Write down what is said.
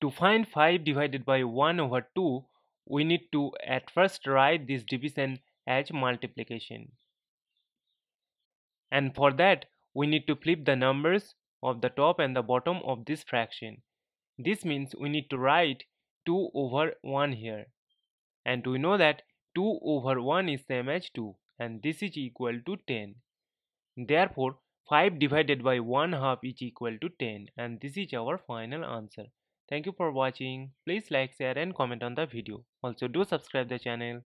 To find 5 divided by 1 over 2, we need to at first write this division as multiplication. And for that, we need to flip the numbers of the top and the bottom of this fraction. This means we need to write 2 over 1 here. And we know that 2 over 1 is same as 2 and this is equal to 10. Therefore, 5 divided by 1 half is equal to 10 and this is our final answer. Thank you for watching. Please like, share and comment on the video. Also do subscribe the channel.